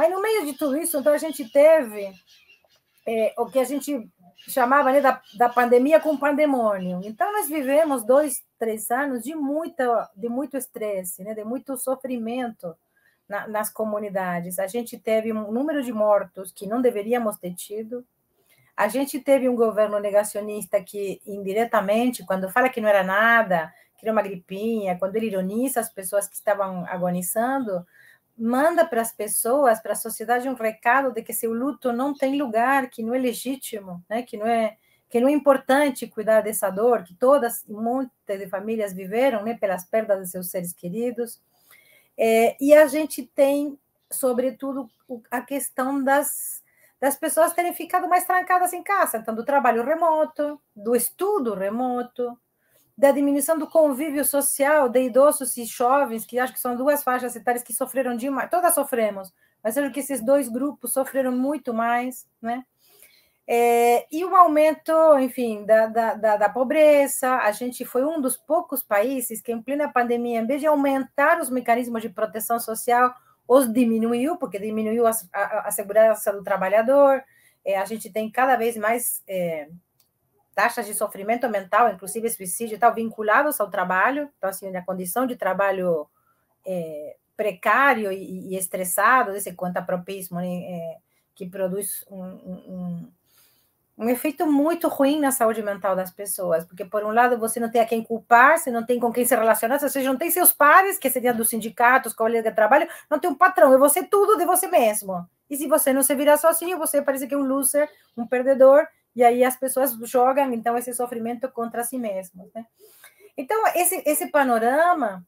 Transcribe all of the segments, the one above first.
Mas no meio de tudo isso, então, a gente teve é, o que a gente chamava né, da, da pandemia com pandemônio. Então, nós vivemos dois, três anos de, muita, de muito estresse, né, de muito sofrimento na, nas comunidades. A gente teve um número de mortos que não deveríamos ter tido. A gente teve um governo negacionista que, indiretamente, quando fala que não era nada, que era uma gripinha, quando ele ironiza as pessoas que estavam agonizando, manda para as pessoas, para a sociedade um recado de que seu luto não tem lugar, que não é legítimo, né? Que não é que não é importante cuidar dessa dor que todas um monte de famílias viveram, né? Pelas perdas de seus seres queridos. É, e a gente tem, sobretudo, a questão das das pessoas terem ficado mais trancadas em casa, então do trabalho remoto, do estudo remoto, da diminuição do convívio social de idosos e jovens, que acho que são duas faixas etárias que sofreram demais, todas sofremos, mas acho que esses dois grupos sofreram muito mais, né? É, e o aumento, enfim, da, da, da, da, pobreza, a gente foi um dos poucos países que, em plena pandemia, em vez de aumentar os mecanismos de proteção social, os diminuiu, porque diminuiu a, a, a segurança do trabalhador, é, a gente tem cada vez mais é, taxas de sofrimento mental, inclusive suicídio e tal, vinculados ao trabalho. Então, assim, a condição de trabalho é, precário e, e estressado, desse quantapropismo, né, é, que produz um, um, um, efeito muito ruim na saúde mental das pessoas. Porque, por um lado, você não tem a quem culpar, você não tem com quem se relacionar, você não tem seus pares, que seria dos sindicatos, colegas de trabalho, não tem um patrão, é você tudo de você mesmo. E se você não se virar sozinho, você parece que é um loser, um perdedor, e aí as pessoas jogam, então, esse sofrimento contra si mesmas, né? Então, esse, esse panorama,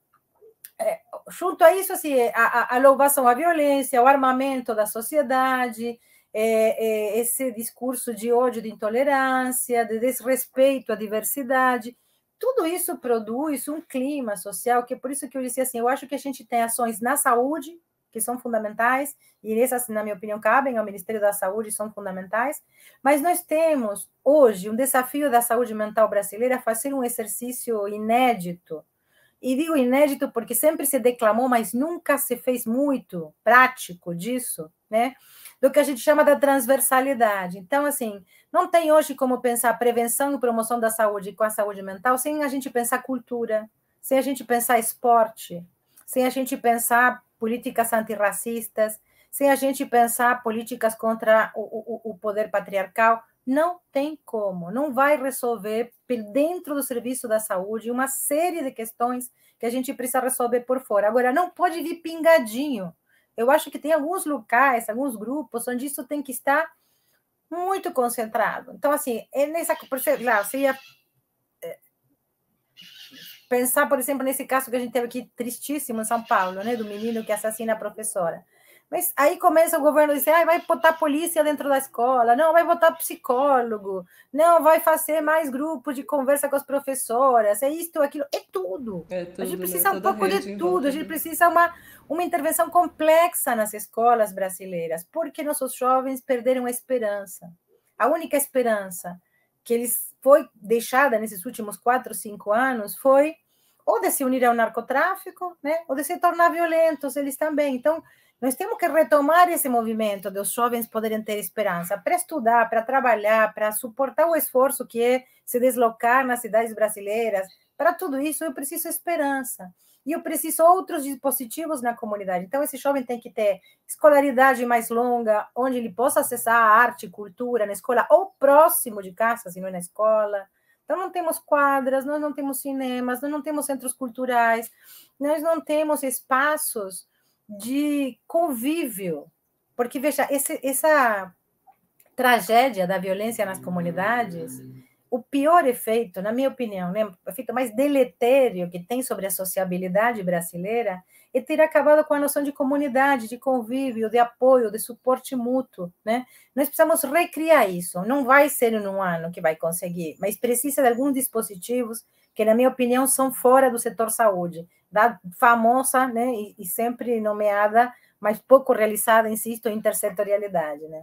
é, junto a isso, assim, a, a, louvação à violência, o armamento da sociedade, é, é, esse discurso de ódio, de intolerância, de desrespeito à diversidade, tudo isso produz um clima social que é por isso que eu disse assim, eu acho que a gente tem ações na saúde que são fundamentais, e essas, na minha opinião, cabem ao Ministério da Saúde, são fundamentais, mas nós temos hoje um desafio da saúde mental brasileira fazer um exercício inédito. E digo inédito porque sempre se declamou, mas nunca se fez muito prático disso, né? Do que a gente chama da transversalidade. Então, assim, não tem hoje como pensar prevenção e promoção da saúde com a saúde mental sem a gente pensar cultura, sem a gente pensar esporte, sem a gente pensar políticas antirracistas, sem a gente pensar políticas contra o, o, o poder patriarcal, não tem como, não vai resolver dentro do serviço da saúde uma série de questões que a gente precisa resolver por fora. Agora, não pode vir pingadinho. Eu acho que tem alguns locais, alguns grupos onde isso tem que estar muito concentrado. Então, assim, é nessa. Claro, seria pensar, por exemplo, nesse caso que a gente teve aqui, tristíssimo em São Paulo, né, do menino que assassina a professora. Mas aí começa o governo a dizer, ah, vai botar polícia dentro da escola, não, vai botar psicólogo, não, vai fazer mais grupos de conversa com as professoras, é isto, aquilo, é tudo. É né? tudo a gente precisa né? um pouco de tudo, a gente precisa uma, uma intervenção complexa nas escolas brasileiras, porque nossos jovens perderam a esperança. A única esperança que eles foi deixada nesses últimos quatro, cinco anos foi ou de se unir ao narcotráfico, né? ou de se tornar violentos eles também. Então, nós temos que retomar esse movimento dos jovens poderem ter esperança para estudar, para trabalhar, para suportar o esforço que é se deslocar nas cidades brasileiras. Para tudo isso, eu preciso esperança. E eu preciso outros dispositivos na comunidade. Então, esse jovem tem que ter escolaridade mais longa, onde ele possa acessar a arte, cultura na escola, ou próximo de casa, se não é na escola então, não temos quadras, nós não temos cinemas, nós não temos centros culturais, nós não temos espaços de convívio. Porque, veja, esse, essa tragédia da violência nas comunidades o pior efeito, na minha opinião, né, o efeito mais deletério que tem sobre a sociabilidade brasileira é ter acabado com a noção de comunidade, de convívio, de apoio, de suporte mútuo. Né? Nós precisamos recriar isso. Não vai ser em um ano que vai conseguir, mas precisa de alguns dispositivos que, na minha opinião, são fora do setor saúde, da famosa né, e, e sempre nomeada, mas pouco realizada, insisto, intersetorialidade. Né?